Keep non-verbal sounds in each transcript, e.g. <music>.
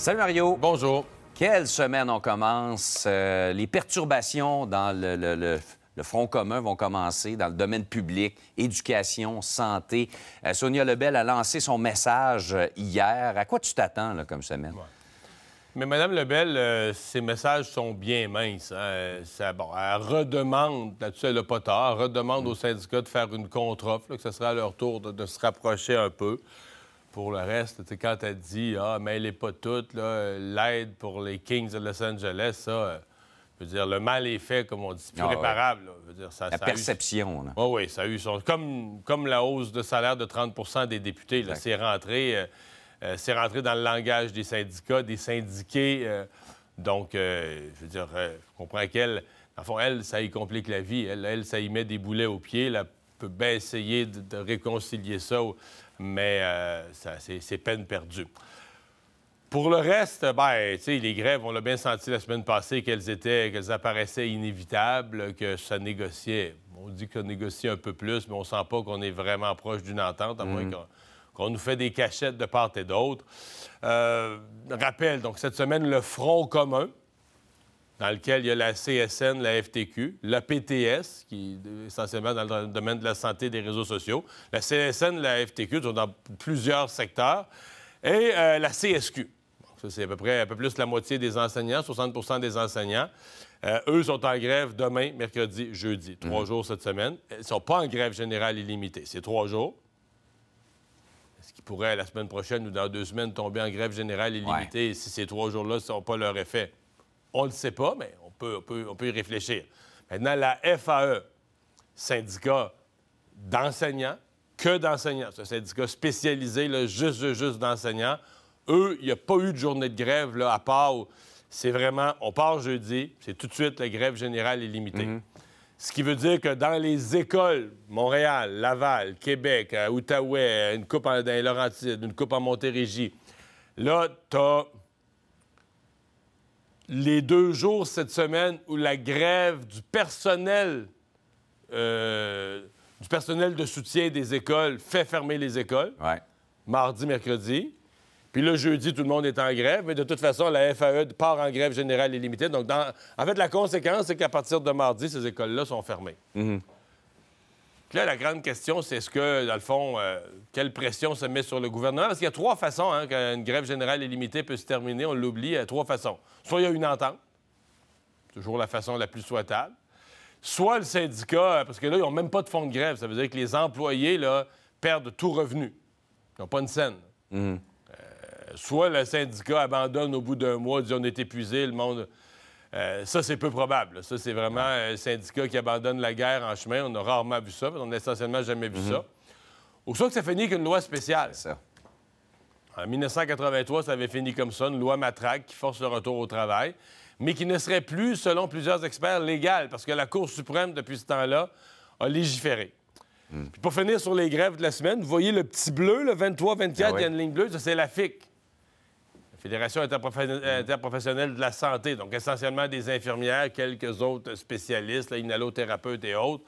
Salut Mario. Bonjour. Quelle semaine on commence. Euh, les perturbations dans le, front commun vont commencer dans le domaine public, éducation, santé. Euh, Sonia Lebel a lancé son message euh, hier. À quoi tu t'attends comme semaine? Mais Mme Lebel, ses messages sont bien minces. Hein. elle redemande, là-dessus, elle n'a pas tard, elle redemande mm. aux syndicats de faire une contre-offre, que ce sera à leur tour de se rapprocher un peu pour le reste, quand tu dit, ah, mais elle est pas toute, l'aide pour les Kings de Los Angeles, ça, euh, je veux dire, le mal est fait, comme on dit, c'est plus réparable. la perception. Là. oui, ça a eu son... Comme, comme la hausse de salaire de 30 des députés, c'est rentré, euh, euh, rentré dans le langage des syndicats, des syndiqués. donc, je veux dire, je comprends qu'elle, fond, elle, ça y complique la vie. Elle, elle, ça y met des boulets aux pieds. Elle peut bien essayer de, réconcilier ça mais euh, c'est peine perdue. Pour le reste, ben, les grèves, on l'a bien senti la semaine passée qu'elles étaient, qu'elles apparaissaient inévitables, que ça négociait. On dit qu'on négocie un peu plus, mais on sent pas qu'on est vraiment proche d'une entente, à moins mm-hmm. qu'on nous fait des cachettes de part et d'autre. Euh, rappel, donc cette semaine, le Front commun, dans lequel il y a la CSN, la FTQ, la PTS, qui est essentiellement dans le domaine de la santé des réseaux sociaux, la CSN, la FTQ, sont dans plusieurs secteurs, et euh, la CSQ. Ça, c'est à peu près un peu plus la moitié des enseignants, 60 des enseignants. Euh, eux sont en grève demain, mercredi, jeudi, trois mmh. jours cette semaine. Ils ne sont pas en grève générale illimitée, c'est trois jours. ce qui pourrait la semaine prochaine ou dans deux semaines, tomber en grève générale illimitée si ces trois jours-là sont pas leur effet? On ne le sait pas, mais on peut, on peut, y réfléchir. Maintenant, la FAE, syndicat d'enseignants, que d'enseignants. C'est un syndicat spécialisé, juste, juste, d'enseignants. Eux, il n'y a pas eu de journée de grève, là, à part. C'est vraiment, on part jeudi, c'est tout de suite la grève générale est limitée. Mhm. Ce qui veut dire que dans les écoles, Montréal, Laval, Québec, Outaouais, une coupe en, dans une coupe en Montérégie, là, tu as les deux jours cette semaine où la grève du personnel, euh, du personnel de soutien des écoles fait fermer les écoles. Mardi, mercredi. Puis le jeudi, tout le monde est en grève, mais de toute façon, la FAE part en grève générale illimitée. Donc, en fait, la conséquence, c'est qu'à partir de mardi, ces écoles-là sont fermées. Mm-hmm là, la grande question, c'est ce que, dans le fond, euh, quelle pression se met sur le gouvernement? Parce qu'il y a trois façons hein, qu'une grève générale illimitée peut se terminer, on l'oublie, a trois façons. Soit il y a une entente, toujours la façon la plus souhaitable, soit le syndicat, euh, parce que là, ils n'ont même pas de fonds de grève, ça veut dire que les employés là, perdent tout revenu. Ils n'ont pas une scène. Mhm. Euh, soit le syndicat abandonne au bout d'un mois, dit on est épuisé, le monde... Euh, ça, c'est peu probable. Ça, c'est vraiment un syndicat qui abandonne la guerre en chemin. On a rarement vu ça, on n'a essentiellement jamais vu mhm. ça. Ou soit que ça finit qu'une loi spéciale. ça. En 1983, ça avait fini comme ça, une loi matraque qui force le retour au travail, mais qui ne serait plus, selon plusieurs experts, légale, parce que la Cour suprême, depuis ce temps-là, a légiféré. Mhm. Puis pour finir sur les grèves de la semaine, vous voyez le petit bleu, le 23-24, ah il y a une ligne bleue, ça c'est la FIC. Fédération euh, interprofessionnelle de la santé, donc essentiellement des infirmières, quelques autres spécialistes, là, inhalothérapeutes et autres.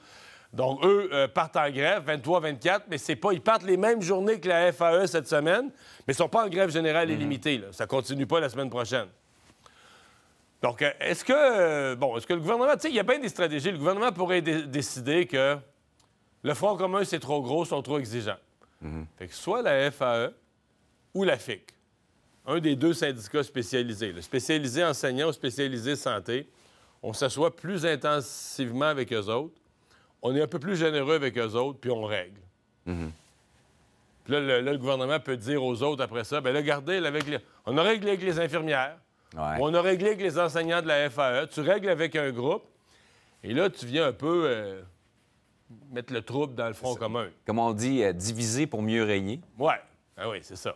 Donc, eux euh, partent en grève 23-24, mais c'est pas. Ils partent les mêmes journées que la FAE cette semaine, mais ils sont pas en grève générale mhm. illimitée. Là. Ça continue pas la semaine prochaine. Donc, euh, est-ce que. bon, est-ce que le gouvernement. Tu sais, il y a bien des stratégies. Le gouvernement pourrait décider que le Front commun, c'est trop gros, sont trop exigeants. Mhm. Fait que soit la FAE ou la FIC un des deux syndicats spécialisés, le spécialisé enseignant ou spécialisé santé, on s'assoit plus intensivement avec eux autres, on est un peu plus généreux avec eux autres, puis on règle. Mm-hmm. Puis là le, gouvernement peut dire aux autres après ça, bien là, regardez, avec on a réglé avec les infirmières, on a réglé avec les enseignants de la FAE, tu règles avec un groupe, et là, tu viens un peu euh, mettre le trouble dans le front commun. Comme on dit, euh, diviser pour mieux régner. Ouais. Ah oui, c'est ça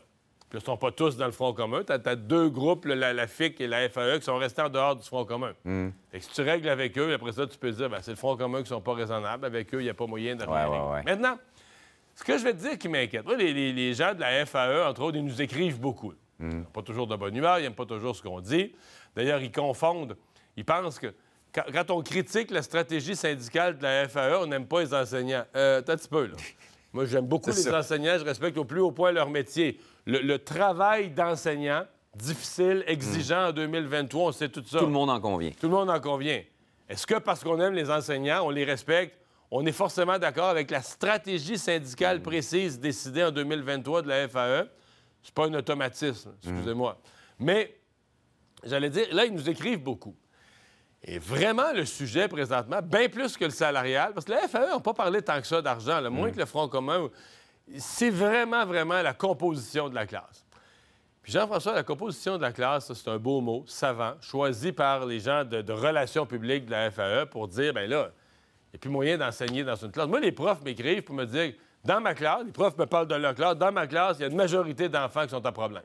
ne sont pas tous dans le Front commun. Tu as, deux groupes, la, FIC et la FAE, qui sont restés en dehors du Front commun. Et mm. si tu règles avec eux, après ça, tu peux dire, ben, c'est le Front commun qui sont pas raisonnables. Avec eux, il n'y a pas moyen de Maintenant, ce que je vais te dire qui m'inquiète, les, gens de la FAE, entre autres, ils nous écrivent beaucoup. Mm. Ils n'ont pas toujours de bonne humeur, ils n'aiment pas toujours ce qu'on dit. D'ailleurs, ils confondent. Ils pensent que quand, on critique la stratégie syndicale de la FAE, on n'aime pas les enseignants. Euh, t'as un petit peu, là. <laughs> Moi, j'aime beaucoup les enseignants. Je respecte au plus haut point leur métier. Le, travail d'enseignant, difficile, exigeant hmm. en 2023, on sait tout ça. Tout le monde en convient. Tout le monde en convient. Est-ce que parce qu'on aime les enseignants, on les respecte, on est forcément d'accord avec la stratégie syndicale hmm. précise décidée en 2023 de la FAE? C'est pas un automatisme, hmm. excusez-moi. Mais, j'allais dire, là, ils nous écrivent beaucoup est vraiment le sujet présentement, bien plus que le salarial, parce que la FAE n'a pas parlé tant que ça d'argent, le moins mm. que le Front commun. C'est vraiment, vraiment la composition de la classe. Puis Jean-François, la composition de la classe, c'est un beau mot, savant, choisi par les gens de, relations publiques de la FAE pour dire, ben là, il n'y a plus moyen d'enseigner dans une classe. Moi, les profs m'écrivent pour me dire, dans ma classe, les profs me parlent de leur classe, dans ma classe, il y a une majorité d'enfants qui sont en problème.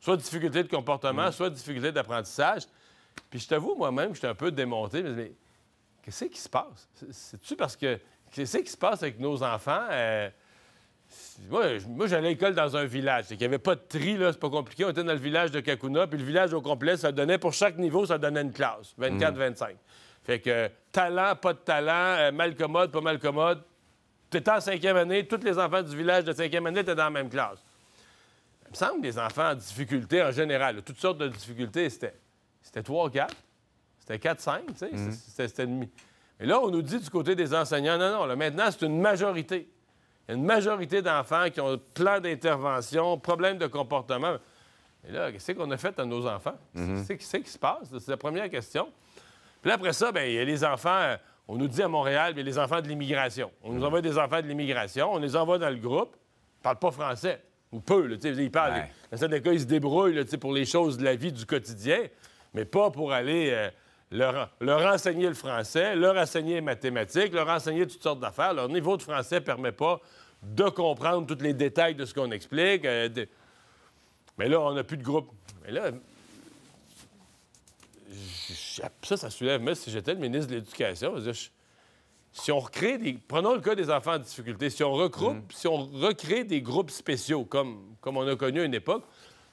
Soit difficulté de comportement, mm. soit difficulté d'apprentissage. Puis je t'avoue, moi-même, j'étais un peu démonté. Mais, qu'est-ce qui se passe? C'est-tu parce que. Qu'est-ce qui se passe avec nos enfants? Euh, moi, j'allais à l'école dans un village. Il n'y avait pas de tri, là, c'est pas compliqué. On était dans le village de Kakuna, puis le village au complet, ça donnait, pour chaque niveau, ça donnait une classe, 24-25. Mm. Fait que talent, pas de talent, euh, mal commode, pas mal commode. Tu étais en cinquième année, tous les enfants du village de cinquième année étaient dans la même classe. Il me semble que les enfants en difficulté en général, toutes sortes de difficultés, c'était c'était 3-4. C'était 4-5, tu sais. Mhm. C'était demi. Mais là, on nous dit du côté des enseignants, non, non, là, maintenant, c'est une majorité. Il y a une majorité d'enfants qui ont plein d'interventions, problèmes de comportement. Et là, qu'est-ce qu'on a fait à nos enfants? Qu'est-ce mhm. qui se passe? C'est la première question. Puis après ça, ben, il y a les enfants, euh, on nous dit à Montréal, a les enfants de l'immigration. On nous mhm. envoie des enfants de l'immigration, on les envoie dans le groupe, ils parlent pas français, ou peu, ils parlent. ils se débrouillent pour les choses de la vie, du quotidien mais pas pour aller euh, leur, enseigner le français, leur enseigner les mathématiques, leur enseigner toutes sortes d'affaires. Leur niveau de français ne permet pas de comprendre tous les détails de ce qu'on explique. Euh, mais là, on n'a plus de groupe. Mais là, ça, ça soulève. Mais si j'étais le ministre de l'Éducation, si on recrée des. Prenons le cas des enfants en difficulté. Si on regroupe, mm. si on recrée des groupes spéciaux, comme on a connu à une époque,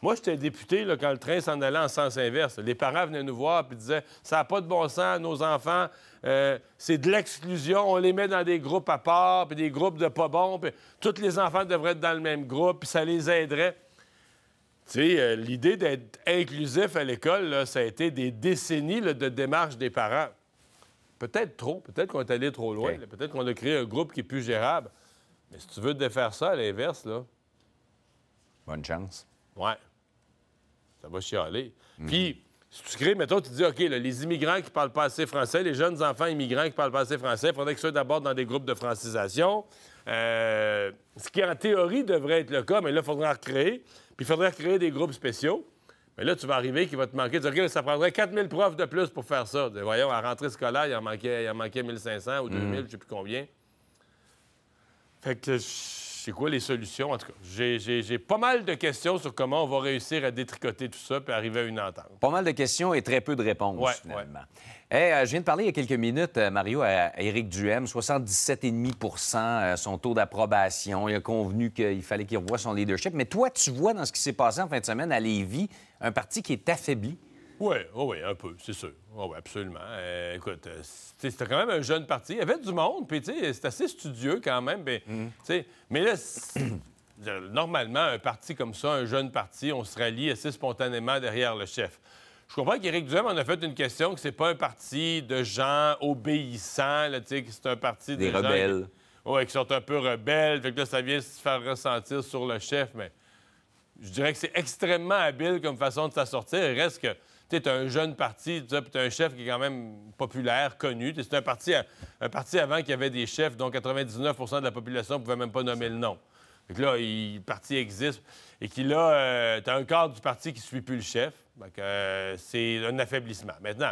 moi, j'étais député quand le train s'en allait en sens inverse. Les parents venaient nous voir et disaient Ça n'a pas de bon sens, nos enfants, euh, c'est de l'exclusion, on les met dans des groupes à part, puis des groupes de pas bons, puis tous les enfants devraient être dans le même groupe, puis ça les aiderait. Tu sais, euh, l'idée d'être inclusif à l'école, ça a été des décennies de démarches des parents. Peut-être trop, peut-être qu'on est allé trop loin, peut-être qu'on a créé un groupe qui est plus gérable. Mais si tu veux défaire ça à l'inverse, là. Bonne chance. Ouais ça va chialer. Mhm. Puis, si tu crées, mettons, tu dis, OK, les immigrants qui parlent pas assez français, les jeunes enfants immigrants qui parlent pas assez français, il faudrait que soit d'abord dans des groupes de francisation. Euh, ce qui, en théorie, devrait être le cas, mais là, il faudrait en recréer. Puis, il faudrait recréer des groupes spéciaux. Mais là, tu vas arriver qui va te manquer. Tu dis, OK, ça prendrait 4000 profs de plus pour faire ça. voyons, à rentrée scolaire, il en manquait, il en manquait 1500 ou 2000, mm. Mhm. je sais plus combien. Fait que c'est quoi les solutions? En tout cas, j'ai pas mal de questions sur comment on va réussir à détricoter tout ça puis arriver à une entente. Pas mal de questions et très peu de réponses, finalement. Euh, je viens de parler il y a quelques minutes, euh, Mario, à Éric Duhem. 77,5 euh, son taux d'approbation. Il a convenu qu'il fallait qu'il revoie son leadership. Mais toi, tu vois dans ce qui s'est passé en fin de semaine à Lévis un parti qui est affaibli. Oui, oui, un peu, c'est sûr. oui, absolument. Euh, écoute, euh, c'était quand même un jeune parti. Il y avait du monde, puis c'est assez studieux quand même. Ben, mm. Mais là, <coughs> euh, normalement, un parti comme ça, un jeune parti, on se rallie assez spontanément derrière le chef. Je comprends qu'Éric Duhem en a fait une question, que c'est pas un parti de gens obéissants, là, que c'est un parti Des rebelles. Oui, qui sont un peu rebelles. Fait que là, ça vient se faire ressentir sur le chef, mais je dirais que c'est extrêmement habile comme façon de s'assortir. Il reste que tu un jeune parti, tu un chef qui est quand même populaire, connu. C'est un parti, un parti avant qui avait des chefs dont 99 de la population ne pouvait même pas nommer le nom. Fait là, il, le parti existe. Et qui là, euh, tu as un quart du parti qui ne suit plus le chef. Euh, c'est un affaiblissement. Maintenant,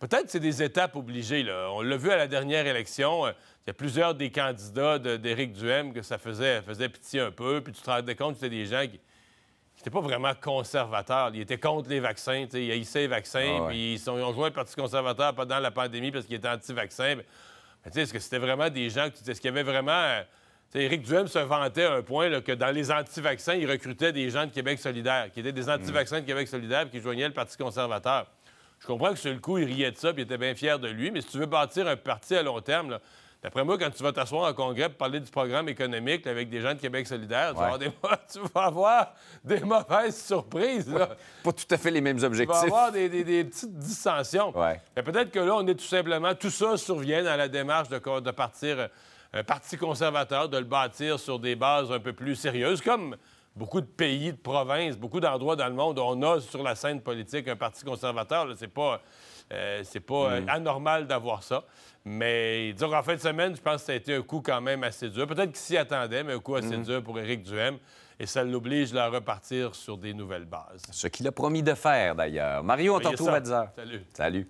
peut-être que c'est des étapes obligées. On l'a vu à la dernière élection. Euh, il y a plusieurs des candidats d'Éric de, que ça faisait, faisait pitié un peu. Puis tu te rendais compte que c'était des gens qui n'était pas vraiment conservateur. Il était contre les vaccins. Il haïssait les vaccins. Ah ils, ont joué le Parti conservateur pendant la pandémie parce qu'il était anti-vaccin. Mais est-ce que c'était vraiment des gens qui. Est-ce qu'il y avait vraiment. Euh, Éric Duhem se vantait à un point que dans les anti-vaccins, il recrutait des gens de Québec solidaire, qui étaient des mm. anti-vaccins de Québec solidaire qui joignaient le Parti conservateur. Je comprends que sur le coup, il riait de ça puis il était bien fier de lui, mais si tu veux bâtir un parti à long terme, là, D'après moi, quand tu vas t'asseoir en congrès pour parler du programme économique avec des gens de Québec solidaire, tu, vas <laughs> avoir des mauvaises surprises. Pas tout à fait les mêmes objectifs. Tu vas avoir des, petites dissensions. et Peut-être que là, on est tout simplement... Tout ça survient dans la démarche de, de partir un euh, parti conservateur, de le bâtir sur des bases un peu plus sérieuses, comme beaucoup de pays, de provinces, beaucoup d'endroits dans le monde, on a sur la scène politique un parti conservateur. C'est pas euh, c'est pas mm-hmm. euh, anormal d'avoir ça. Mais dire en fin de semaine, je pense que ça a été un coup quand même assez dur. Peut-être qu'il s'y attendait, mais un coup assez mm-hmm. dur pour Éric Duhem. Et ça l'oblige à repartir sur des nouvelles bases. Ce qu'il a promis de faire, d'ailleurs. Mario, on te à 10 Salut. Salut.